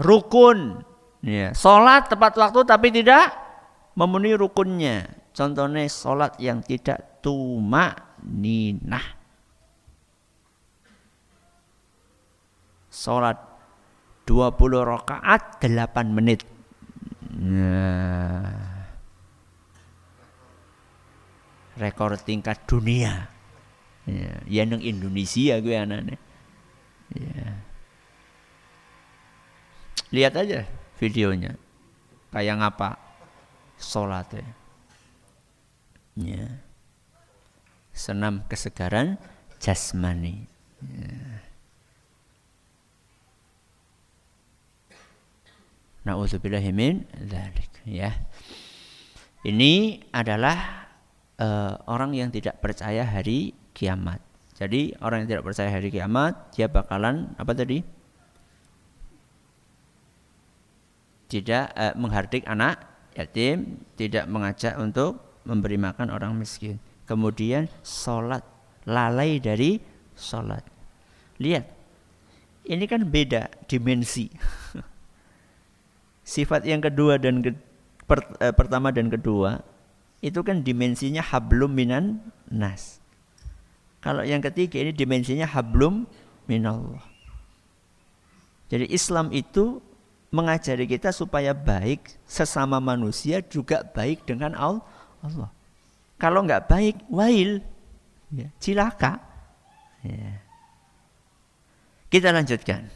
Rukun, ya, sholat tepat waktu tapi tidak memenuhi rukunnya Contohnya sholat yang tidak tumak ninah. Sholat 20 rakaat 8 menit. Nah. Rekor tingkat dunia. Ya, ya Indonesia gue anaknya. Ya. Lihat aja videonya. Kayak ngapa sholatnya ya. senam kesegaran jasmani ya. Nauzubillahimin dzalik ya. Ini adalah uh, orang yang tidak percaya hari kiamat. Jadi orang yang tidak percaya hari kiamat dia bakalan apa tadi? Tidak uh, menghardik anak yatim, tidak mengajak untuk memberi makan orang miskin. Kemudian sholat, lalai dari sholat. Lihat, ini kan beda dimensi. <laughs> Sifat yang kedua dan ke, per, eh, pertama dan kedua itu kan dimensinya hablum minan nas. Kalau yang ketiga ini dimensinya hablum minallah. Jadi Islam itu mengajari kita supaya baik sesama manusia juga baik dengan Allah Allah. Kalau nggak baik, wail, ya, cilaka. Ya. Kita lanjutkan.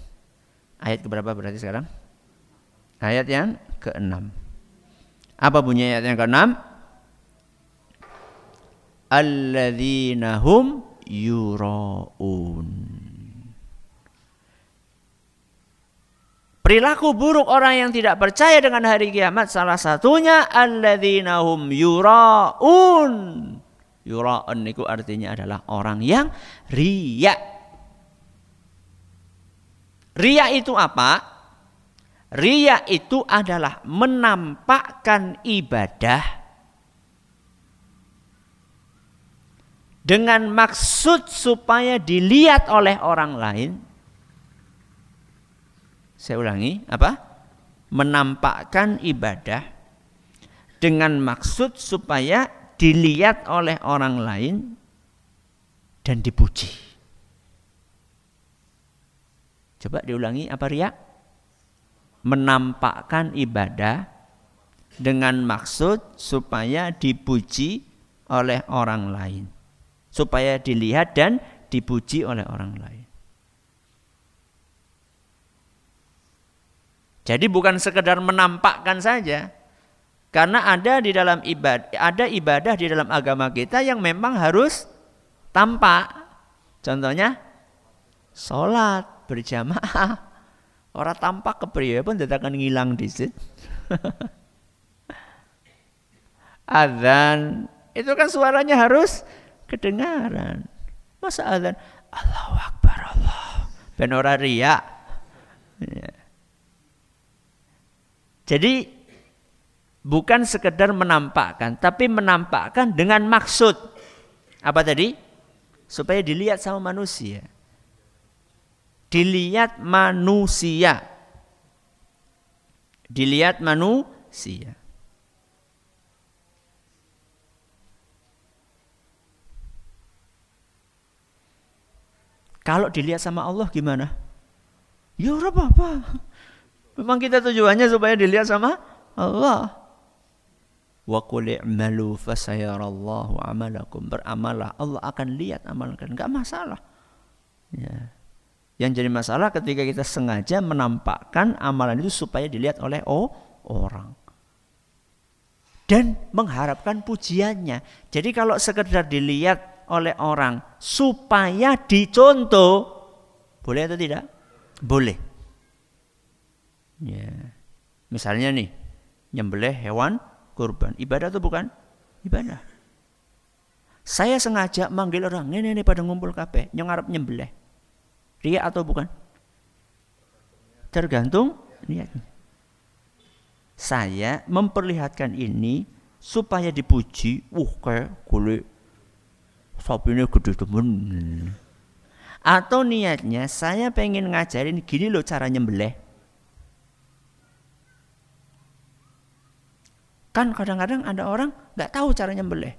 Ayat keberapa berarti sekarang? Ayat yang keenam. Apa bunyi ayat yang keenam? Alladzina hum yuraun. Perilaku buruk orang yang tidak percaya dengan hari kiamat salah satunya alladzina hum yuraun. Yuraun itu artinya adalah orang yang riya. Riya itu apa? Riya itu adalah menampakkan ibadah dengan maksud supaya dilihat oleh orang lain saya ulangi apa menampakkan ibadah dengan maksud supaya dilihat oleh orang lain dan dipuji. Coba diulangi apa Ria? Menampakkan ibadah dengan maksud supaya dipuji oleh orang lain. Supaya dilihat dan dipuji oleh orang lain. Jadi bukan sekedar menampakkan saja. Karena ada di dalam ibadah, ada ibadah di dalam agama kita yang memang harus tampak. Contohnya sholat berjamaah. <laughs> Orang tampak ke pria pun tidak akan ngilang di situ. <laughs> Adzan itu kan suaranya harus kedengaran. Masa adzan Allahu Akbar Allah. Ben ora Yeah. Jadi bukan sekedar menampakkan, tapi menampakkan dengan maksud. Apa tadi? Supaya dilihat sama manusia. Dilihat manusia. Dilihat manusia. Kalau dilihat sama Allah gimana? Ya apa-apa. Memang kita tujuannya supaya dilihat sama Allah. Wa qul i'malu fasayarallahu amalakum. Beramalah, Allah akan lihat amalan kalian. Enggak masalah. Ya. Yang jadi masalah ketika kita sengaja menampakkan amalan itu supaya dilihat oleh oh, orang. Dan mengharapkan pujiannya. Jadi kalau sekedar dilihat oleh orang supaya dicontoh, boleh atau tidak? Boleh. Ya. Misalnya nih, nyembelih hewan kurban. Ibadah atau bukan? Ibadah. Saya sengaja manggil orang, ini nih pada ngumpul kape, nyongarap nyembelih. Ria atau bukan? Tergantung niatnya. Saya memperlihatkan ini supaya dipuji. uh kayak kulit sapi ini gede temen. Atau niatnya saya pengen ngajarin gini loh cara nyembelih. Kan kadang-kadang ada orang nggak tahu cara nyembelih.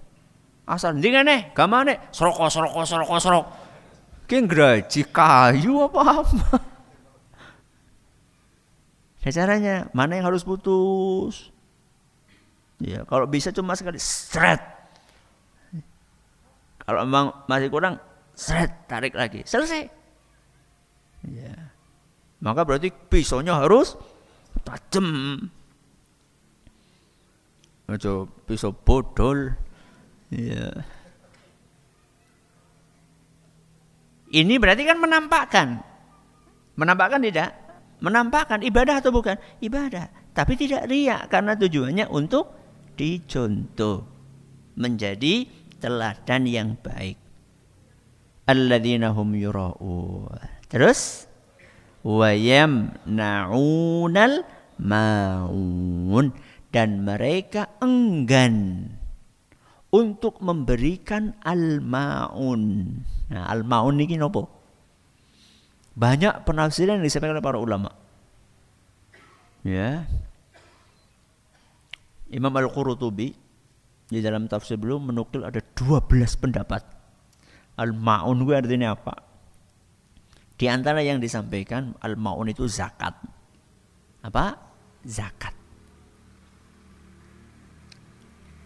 Asal ndingan nih, gamane seroko seroko seroko serok. king graji kayu apa-apa. Ada nah, caranya, mana yang harus putus? Ya, kalau bisa cuma sekali seret. Kalau emang masih kurang, seret tarik lagi. Selesai. Ya. Maka berarti pisaunya harus tajam. Aja pisau bodol. ya. Ini berarti kan menampakkan. Menampakkan tidak? Menampakkan ibadah atau bukan? Ibadah, tapi tidak riak karena tujuannya untuk dicontoh menjadi teladan yang baik. Alladzina hum Terus wa yamna'unal ma'un dan mereka enggan untuk memberikan al-maun. Nah, al-maun ini nopo? Banyak penafsiran yang disampaikan oleh para ulama. Ya. Imam Al-Qurtubi di dalam tafsir beliau menukil ada 12 pendapat. Al-maun itu artinya apa? Di antara yang disampaikan al-maun itu zakat. Apa? Zakat.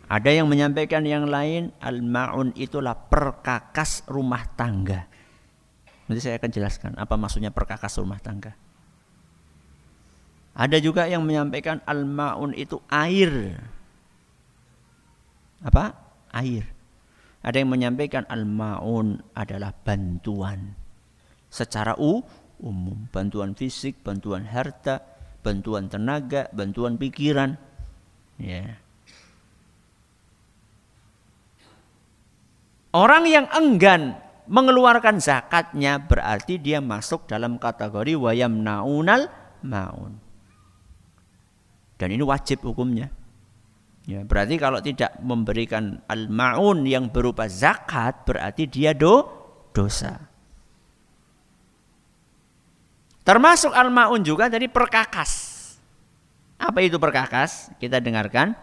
Ada yang menyampaikan yang lain, al-ma'un itulah perkakas rumah tangga. Nanti saya akan jelaskan apa maksudnya perkakas rumah tangga. Ada juga yang menyampaikan al-ma'un itu air. Apa? Air. Ada yang menyampaikan al-ma'un adalah bantuan. Secara u, umum, bantuan fisik, bantuan harta, bantuan tenaga, bantuan pikiran. Ya. Yeah Orang yang enggan mengeluarkan zakatnya berarti dia masuk dalam kategori wayam naunal maun. Dan ini wajib hukumnya. Ya, berarti kalau tidak memberikan al-maun yang berupa zakat berarti dia do dosa. Termasuk al-maun juga jadi perkakas. Apa itu perkakas? Kita dengarkan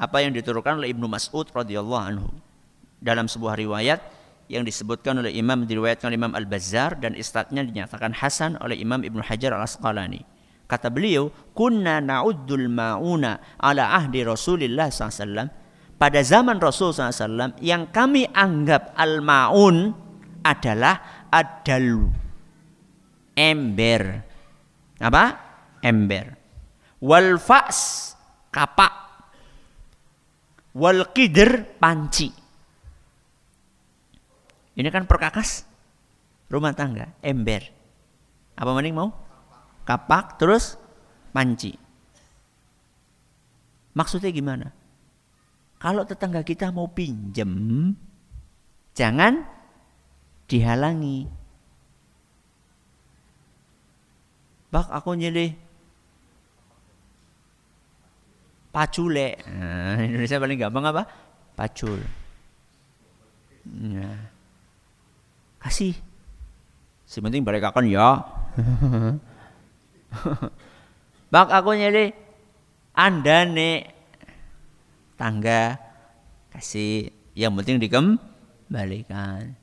apa yang diturunkan oleh Ibnu Mas'ud radhiyallahu anhu dalam sebuah riwayat yang disebutkan oleh Imam diriwayatkan oleh Imam Al-Bazzar dan istatnya dinyatakan hasan oleh Imam Ibnu Hajar Al-Asqalani. Kata beliau, "Kunna na'uddul mauna ala ahdi Rasulillah SAW." Pada zaman Rasul SAW, yang kami anggap al-maun adalah adalu. Ember. Apa? Ember. Wal kapak wal qidr panci. Ini kan perkakas rumah tangga, ember. Apa mending mau? Kapak terus panci. Maksudnya gimana? Kalau tetangga kita mau pinjem, jangan dihalangi. Bak aku nyilih pacule. Nah, eh, Indonesia paling gampang apa? Pacul. Ya. Kasih. Sementing mereka kan ya. <laughs> Bak aku nyeli anda nek tangga kasih yang penting dikem balikan.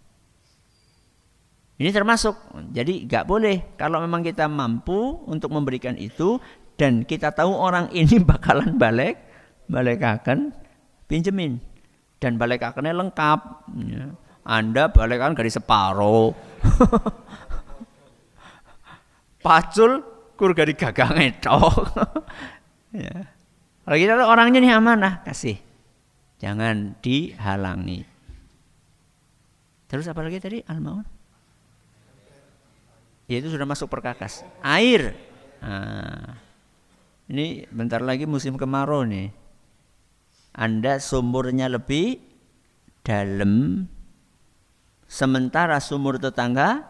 Ini termasuk. Jadi nggak boleh kalau memang kita mampu untuk memberikan itu, dan kita tahu orang ini <laughs> bakalan balik balik akan pinjemin dan balik akannya lengkap ya. Anda balik akan dari separuh <laughs> pacul kur dari gagang itu <laughs> ya. kalau kita orangnya ini amanah kasih jangan dihalangi terus apa lagi tadi ya itu sudah masuk perkakas air ah. Ini bentar lagi musim kemarau nih. Anda sumurnya lebih dalam sementara sumur tetangga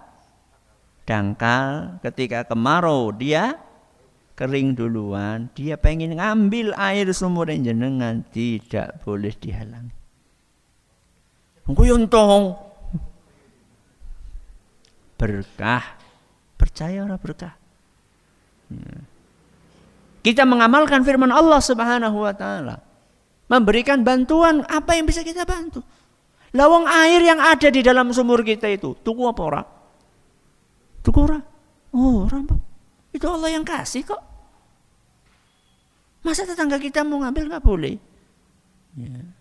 dangkal ketika kemarau dia kering duluan dia pengen ngambil air sumur yang jenengan tidak boleh dihalang guyontong berkah percaya orang berkah hmm. Kita mengamalkan firman Allah Subhanahu wa taala. Memberikan bantuan apa yang bisa kita bantu. Lawang air yang ada di dalam sumur kita itu, tuku apa ora? Tuku ora? Oh, ora, Itu Allah yang kasih kok. Masa tetangga kita mau ngambil nggak boleh? Ya.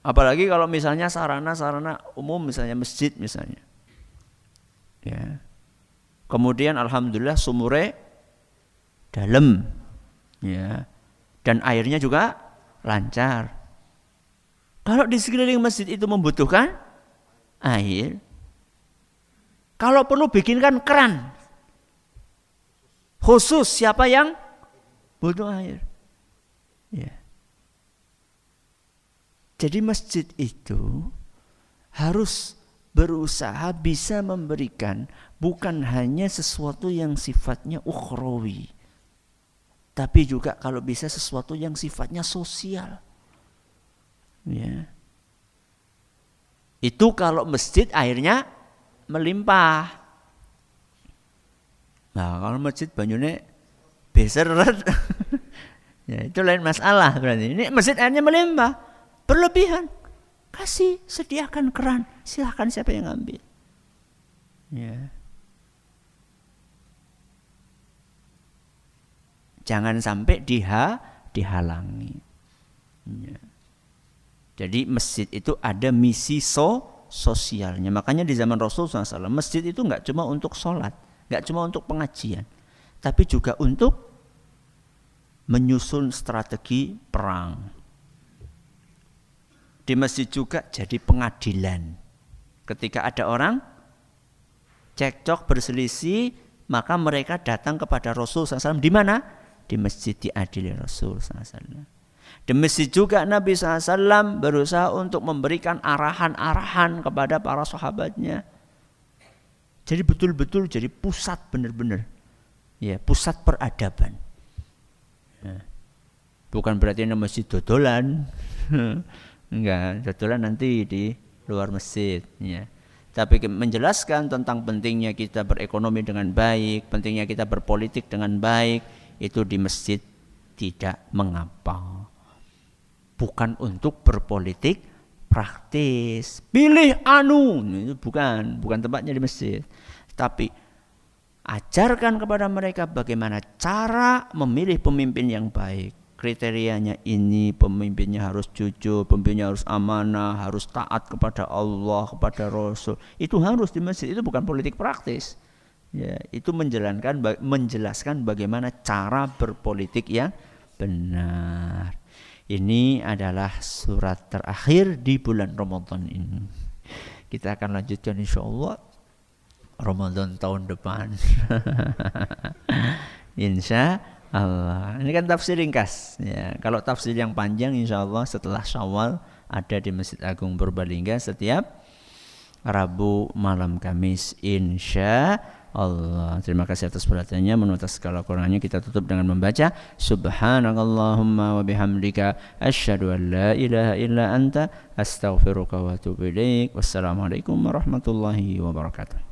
Apalagi kalau misalnya sarana-sarana umum misalnya masjid misalnya. Ya. Kemudian alhamdulillah sumure dalam ya. Dan airnya juga lancar. Kalau di sekeliling masjid itu membutuhkan air, kalau perlu bikinkan keran khusus siapa yang butuh air. Ya. Jadi masjid itu harus berusaha bisa memberikan bukan hanya sesuatu yang sifatnya ukhrawi tapi juga kalau bisa sesuatu yang sifatnya sosial ya itu kalau masjid airnya melimpah nah kalau masjid banyune beseret <laughs> ya itu lain masalah berarti ini masjid airnya melimpah berlebihan kasih sediakan keran silahkan siapa yang ambil ya yeah. Jangan sampai diha dihalangi. Ya. Jadi masjid itu ada misi so sosialnya. Makanya di zaman Rasul SAW masjid itu nggak cuma untuk sholat, nggak cuma untuk pengajian, tapi juga untuk menyusun strategi perang. Di masjid juga jadi pengadilan. Ketika ada orang cekcok berselisih, maka mereka datang kepada Rasul SAW di mana? di masjid diadili Rasul SAW. di masjid juga Nabi SAW berusaha untuk memberikan arahan-arahan kepada para sahabatnya. Jadi betul-betul jadi pusat benar-benar. Ya, pusat peradaban. Ya. Bukan berarti ini masjid dodolan. <laughs> Enggak, dodolan nanti di luar masjid. Ya tapi menjelaskan tentang pentingnya kita berekonomi dengan baik, pentingnya kita berpolitik dengan baik, itu di masjid tidak mengapa. Bukan untuk berpolitik praktis. Pilih anu, itu bukan, bukan tempatnya di masjid. Tapi ajarkan kepada mereka bagaimana cara memilih pemimpin yang baik. Kriterianya ini, pemimpinnya harus jujur, pemimpinnya harus amanah, harus taat kepada Allah, kepada Rasul. Itu harus di masjid, itu bukan politik praktis ya itu menjalankan menjelaskan bagaimana cara berpolitik yang benar ini adalah surat terakhir di bulan Ramadan ini kita akan lanjutkan insya Allah Ramadan tahun depan <laughs> insya Allah ini kan tafsir ringkas ya kalau tafsir yang panjang insya Allah setelah Syawal ada di Masjid Agung Purbalingga setiap Rabu malam Kamis insya Allah Allah. Terima kasih atas perhatiannya. Menurut segala kurangnya kita tutup dengan membaca Subhanakallahumma wa bihamdika asyhadu an la ilaha illa anta astaghfiruka wa atubu ilaik. Wassalamualaikum warahmatullahi wabarakatuh.